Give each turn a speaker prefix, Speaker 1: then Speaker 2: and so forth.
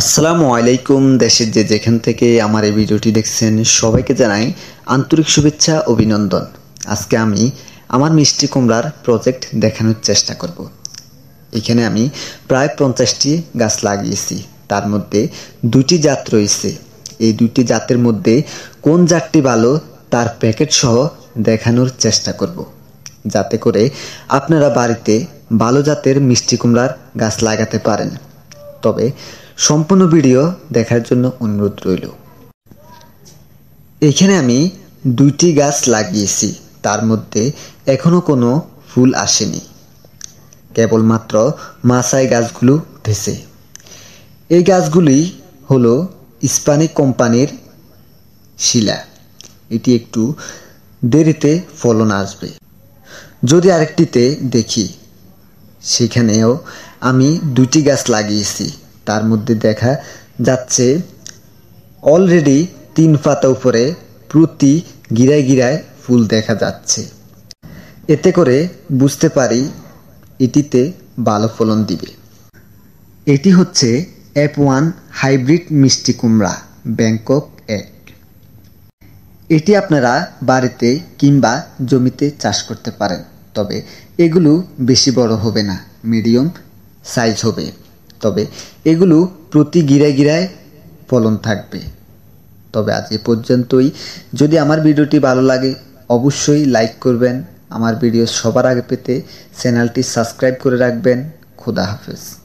Speaker 1: আসসালামু আলাইকুম দেশের যে যেখান থেকে আমার এই ভিডিওটি দেখছেন সবাইকে জানাই আন্তরিক শুভেচ্ছা অভিনন্দন আজকে আমি আমার মিষ্টি কুমড়ার প্রজেক্ট দেখানোর চেষ্টা করব। এখানে আমি প্রায় পঞ্চাশটি গাছ লাগিয়েছি তার মধ্যে দুটি জাত রয়েছে এই দুটি জাতের মধ্যে কোন জাতটি ভালো তার প্যাকেট সহ দেখানোর চেষ্টা করব। যাতে করে আপনারা বাড়িতে ভালো জাতের মিষ্টি কুমড়ার গাছ লাগাতে পারেন তবে সম্পূর্ণ ভিডিও দেখার জন্য অনুরোধ রইল এখানে আমি দুইটি গাছ লাগিয়েছি তার মধ্যে এখনও কোনো ফুল আসেনি কেবলমাত্র মাসায় গাছগুলো উঠেছে এই গাছগুলি হলো স্পানিক কোম্পানির শিলা এটি একটু দেরিতে ফলন আসবে যদি আরেকটিতে দেখি সেখানেও আমি দুটি গাছ লাগিয়েছি তার মধ্যে দেখা যাচ্ছে অলরেডি তিন পাতা উপরে প্রতি গিরায় গিরায় ফুল দেখা যাচ্ছে এতে করে বুঝতে পারি এটিতে ভালো ফলন দিবে এটি হচ্ছে অ্যাপ ওয়ান হাইব্রিড মিষ্টি কুমড়া ব্যাংকক এক এটি আপনারা বাড়িতে কিংবা জমিতে চাষ করতে পারেন তবে এগুলো বেশি বড় হবে না মিডিয়াম সাইজ হবে তবে এগুলো প্রতি গিরায় গিরায় ফলন থাকবে তবে আজ এ পর্যন্তই যদি আমার ভিডিওটি ভালো লাগে অবশ্যই লাইক করবেন আমার ভিডিও সবার আগে পেতে চ্যানেলটি সাবস্ক্রাইব করে রাখবেন খুদা হাফেজ